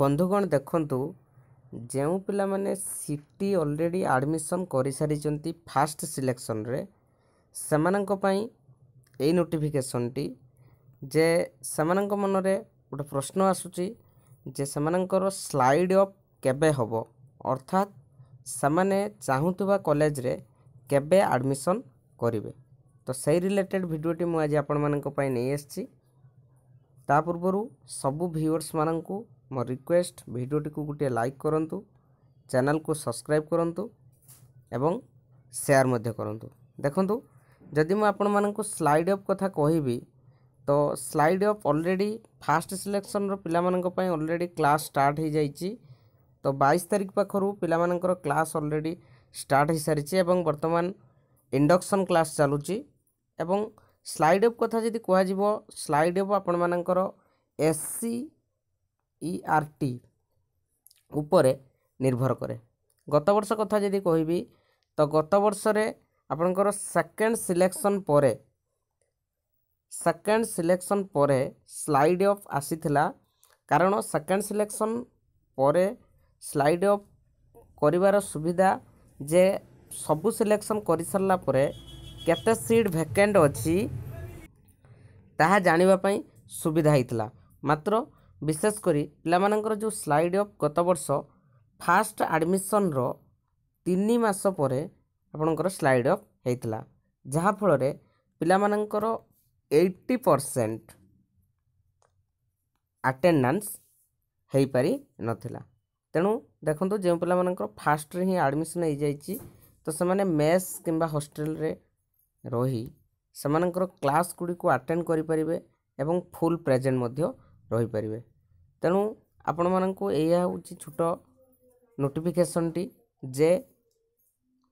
ବନ୍ଧୁଗଣ ଦେଖନ୍ତୁ ଯେଉଁ ପିଲାମାନେ ସି ଟି ଅଲରେଡ଼ି ଆଡ଼ମିସନ୍ କରିସାରିଛନ୍ତି ଫାଷ୍ଟ ସିଲେକ୍ସନ୍ରେ ସେମାନଙ୍କ ପାଇଁ ଏଇ ନୋଟିଫିକେସନ୍ଟି ଯେ ସେମାନଙ୍କ ମନରେ ଗୋଟେ ପ୍ରଶ୍ନ ଆସୁଛି ଯେ ସେମାନଙ୍କର ସ୍ଲାଇଡ଼ ଅପ୍ କେବେ ହେବ ଅର୍ଥାତ୍ ସେମାନେ ଚାହୁଁଥିବା କଲେଜରେ କେବେ ଆଡ଼ମିସନ୍ କରିବେ ତ ସେଇ ରିଲେଟେଡ଼୍ ଭିଡ଼ିଓଟି ମୁଁ ଆଜି ଆପଣମାନଙ୍କ ପାଇଁ ନେଇ ଆସିଛି ତା ପୂର୍ବରୁ ସବୁ ଭିଉଅର୍ସମାନଙ୍କୁ ମୋ ରିକ୍ୱେଷ୍ଟ ଭିଡ଼ିଓଟିକୁ ଗୋଟିଏ ଲାଇକ୍ କରନ୍ତୁ ଚ୍ୟାନେଲକୁ ସବସ୍କ୍ରାଇବ୍ କରନ୍ତୁ ଏବଂ ସେୟାର ମଧ୍ୟ କରନ୍ତୁ ଦେଖନ୍ତୁ ଯଦି ମୁଁ ଆପଣମାନଙ୍କୁ ସ୍ଲାଇଡ଼ ଅପ୍ କଥା କହିବି ତ ସ୍ଲାଇଡ଼ ଅପ୍ ଅଲରେଡ଼ି ଫାଷ୍ଟ ସିଲେକ୍ସନ୍ର ପିଲାମାନଙ୍କ ପାଇଁ ଅଲରେଡ଼ି କ୍ଲାସ୍ ଷ୍ଟାର୍ଟ ହୋଇଯାଇଛି ତ ବାଇଶ ତାରିଖ ପାଖରୁ ପିଲାମାନଙ୍କର କ୍ଲାସ୍ ଅଲରେଡ଼ି ଷ୍ଟାର୍ଟ ହୋଇସାରିଛି ଏବଂ ବର୍ତ୍ତମାନ ଇଣ୍ଡକ୍ସନ୍ କ୍ଲାସ୍ ଚାଲୁଛି ଏବଂ ସ୍ଲାଇଡ଼ ଅପ୍ କଥା ଯଦି କୁହାଯିବ ସ୍ଲାଇଡ଼ ଅପ୍ ଆପଣମାନଙ୍କର ଏସ୍ ସି ইআরটি উপরে ନିର୍ଭର କରେ ଗତବର୍ଷ କଥା ଯଦି କହିବି ତ ଗତବର୍ଷରେ ଆପଣଙ୍କର ସେକେଣ୍ଡ ସିଲେକ୍ସନ୍ ପରେ ସେକେଣ୍ଡ ସିଲେକ୍ସନ୍ ପରେ ସ୍ଲାଇଡ୍ ଅଫ୍ ଆସିଥିଲା କାରଣ ସେକେଣ୍ଡ ସିଲେକ୍ସନ୍ ପରେ ସ୍ଲାଇଡ୍ ଅଫ୍ କରିବାର ସୁବିଧା ଯେ ସବୁ ସିଲେକ୍ସନ୍ କରିସାରିଲା ପରେ କେତେ ସିଟ୍ ଭେକେଣ୍ଟ ଅଛି ତାହା ଜାଣିବା ପାଇଁ ସୁବିଧା ହେଇଥିଲା ମାତ୍ର ବିଶେଷ କରି ପିଲାମାନଙ୍କର ଯେଉଁ ସ୍ଲାଇଡ଼୍ ଅଫ୍ ଗତ ବର୍ଷ ଫାଷ୍ଟ ଆଡ଼ମିସନ୍ର ତିନି ମାସ ପରେ ଆପଣଙ୍କର ସ୍ଲାଇଡ଼୍ ଅଫ୍ ହୋଇଥିଲା ଯାହାଫଳରେ ପିଲାମାନଙ୍କର ଏଇଟି ପରସେଣ୍ଟ ଆଟେଣ୍ଡାନ୍ସ ହୋଇପାରିନଥିଲା ତେଣୁ ଦେଖନ୍ତୁ ଯେଉଁ ପିଲାମାନଙ୍କର ଫାଷ୍ଟରେ ହିଁ ଆଡ଼ମିସନ୍ ହୋଇଯାଇଛି ତ ସେମାନେ ମେସ୍ କିମ୍ବା ହଷ୍ଟେଲରେ ରହି ସେମାନଙ୍କର କ୍ଲାସ୍ ଗୁଡ଼ିକୁ ଆଟେଣ୍ଡ କରିପାରିବେ ଏବଂ ଫୁଲ୍ ପ୍ରେଜେଣ୍ଟ ମଧ୍ୟ ରହିପାରିବେ ତେଣୁ ଆପଣମାନଙ୍କୁ ଏଇଆ ହେଉଛି ଛୋଟ ନୋଟିଫିକେସନ୍ଟି ଯେ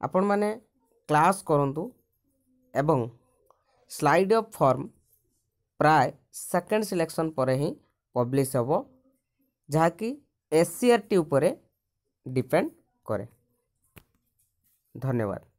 ଆପଣମାନେ କ୍ଲାସ୍ କରନ୍ତୁ ଏବଂ ସ୍ଲାଇଡ଼ ଅଫ୍ ଫର୍ମ ପ୍ରାୟ ସେକେଣ୍ଡ ସିଲେକ୍ସନ୍ ପରେ ହିଁ ପବ୍ଲିଶ୍ ହେବ ଯାହାକି ଏସ୍ ସି ଆର୍ ଟି ଉପରେ ଡିପେଣ୍ଡ କରେ ଧନ୍ୟବାଦ